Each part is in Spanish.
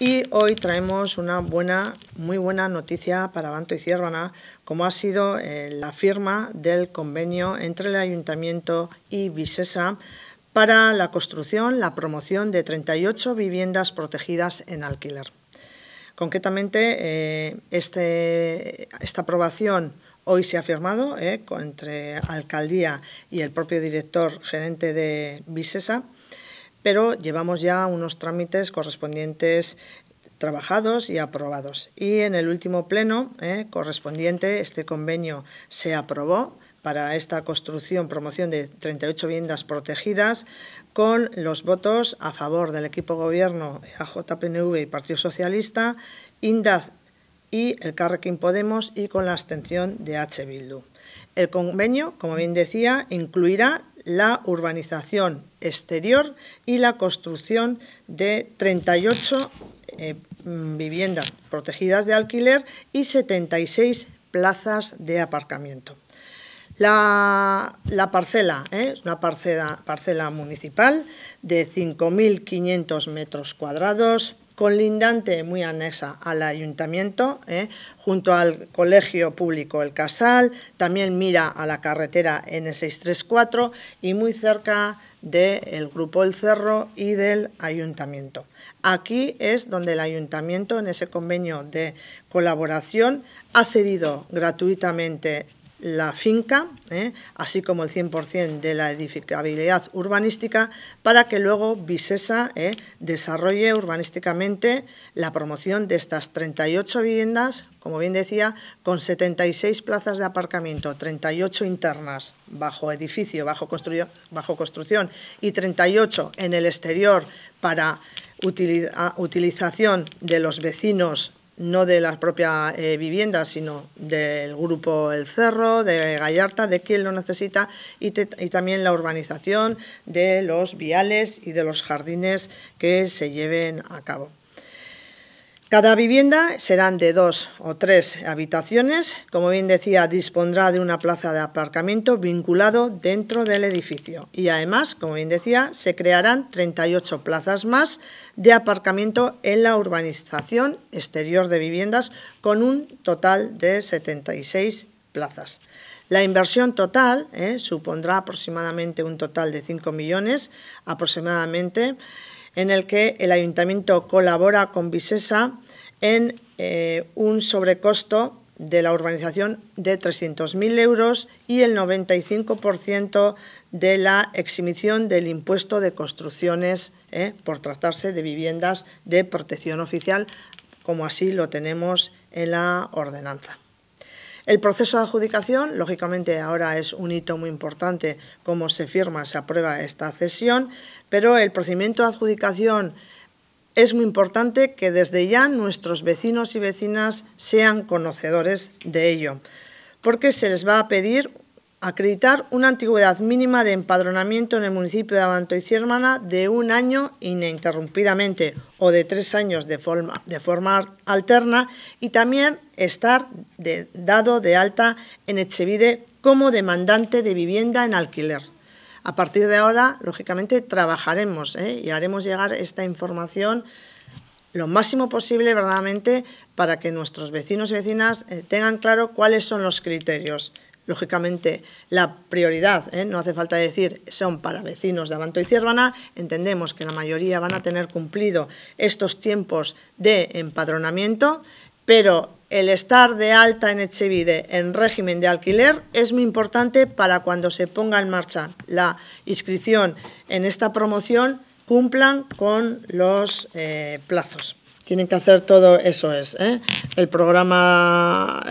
Y hoy traemos una buena, muy buena noticia para Banto y Ciérvana, como ha sido eh, la firma del convenio entre el Ayuntamiento y Visesa para la construcción, la promoción de 38 viviendas protegidas en alquiler. Concretamente, eh, este, esta aprobación hoy se ha firmado eh, entre Alcaldía y el propio director gerente de Visesa pero llevamos ya unos trámites correspondientes trabajados y aprobados. Y en el último pleno eh, correspondiente, este convenio se aprobó para esta construcción, promoción de 38 viviendas protegidas, con los votos a favor del equipo gobierno e AJPNV y Partido Socialista, INDAZ y el Carrequín Podemos y con la abstención de H. Bildu. El convenio, como bien decía, incluirá la urbanización exterior y la construcción de 38 eh, mm, viviendas protegidas de alquiler y 76 plazas de aparcamiento. La, parcela eh, es una parcela municipal de 5.500 metros cuadrados, lindante muy anexa al ayuntamiento, ¿eh? junto al colegio público El Casal, también mira a la carretera N634 y muy cerca del el Grupo El Cerro y del ayuntamiento. Aquí es donde el ayuntamiento, en ese convenio de colaboración, ha cedido gratuitamente la finca, ¿eh? así como el 100% de la edificabilidad urbanística, para que luego Visesa ¿eh? desarrolle urbanísticamente la promoción de estas 38 viviendas, como bien decía, con 76 plazas de aparcamiento, 38 internas bajo edificio, bajo, bajo construcción y 38 en el exterior para utilización de los vecinos no de la propia eh, viviendas, vivienda, sino del grupo El Cerro, de Gallarta, de quien lo necesita, y, también la urbanización de los viales y de los jardines que se lleven a cabo. Cada vivienda serán de dos o tres habitaciones. Como bien decía, dispondrá de una plaza de aparcamiento vinculado dentro del edificio. Y además, como bien decía, se crearán 38 plazas más de aparcamiento en la urbanización exterior de viviendas con un total de 76 plazas. La inversión total eh, supondrá aproximadamente un total de 5 millones aproximadamente en el que el ayuntamiento colabora con Visesa en eh, un sobrecosto de la urbanización de 300.000 euros y el 95% de la eximición del impuesto de construcciones eh, por tratarse de viviendas de protección oficial, como así lo tenemos en la ordenanza. El proceso de adjudicación, lógicamente, ahora es un hito muy importante cómo se firma, se aprueba esta cesión, pero el procedimiento de adjudicación es muy importante que desde ya nuestros vecinos y vecinas sean conocedores de ello, porque se les va a pedir Acreditar una antigüedad mínima de empadronamiento en el municipio de Abanto y Ciermana de un año ininterrumpidamente o de tres años de forma, alterna y también estar dado de alta en Echevide como demandante de vivienda en alquiler. A partir de ahora, lógicamente, trabajaremos ¿eh? y haremos llegar esta información lo máximo posible verdaderamente para que nuestros vecinos y vecinas eh, tengan claro cuáles son los criterios Lógicamente, la prioridad, ¿eh? no hace falta decir, son para vecinos de Abanto y Ciervana. Entendemos que la mayoría van a tener cumplido estos tiempos de empadronamiento, pero el estar de alta en Echevide en régimen de alquiler es muy importante para cuando se ponga en marcha la inscripción en esta promoción cumplan con los eh, plazos. Tienen que hacer todo eso es. ¿eh? El programa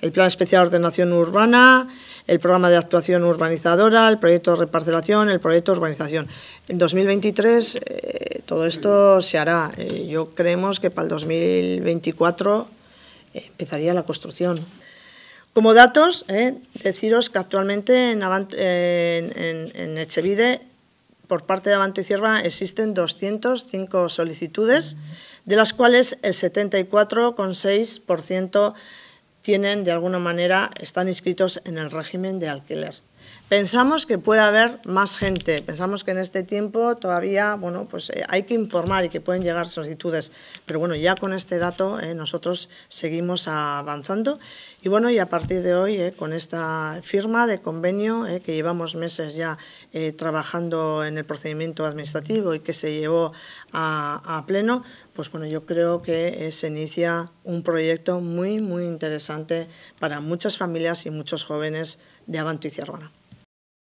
el Plan Especial de Ordenación Urbana, el Programa de Actuación Urbanizadora, el Proyecto de Reparcelación, el Proyecto de Urbanización. En 2023 eh, todo esto se hará. Eh, yo creemos que para el 2024 empezaría la construcción. Como datos, eh, deciros que actualmente en, Echevide, por parte de Avanto y Cierva, existen 205 solicitudes, de las cuales el 74,6% tienen, de alguna manera, están inscritos en el régimen de alquiler. Pensamos que puede haber más gente, pensamos que en este tiempo todavía bueno, pues, eh, hay que informar y que pueden llegar solicitudes, pero bueno, ya con este dato eh, nosotros seguimos avanzando y bueno, y a partir de hoy eh, con esta firma de convenio que llevamos meses ya trabajando en el procedimiento administrativo y que se llevó a, pleno, pues bueno, yo creo que se inicia un proyecto muy, muy interesante para muchas familias y muchos jóvenes de Avanto y Ciervana.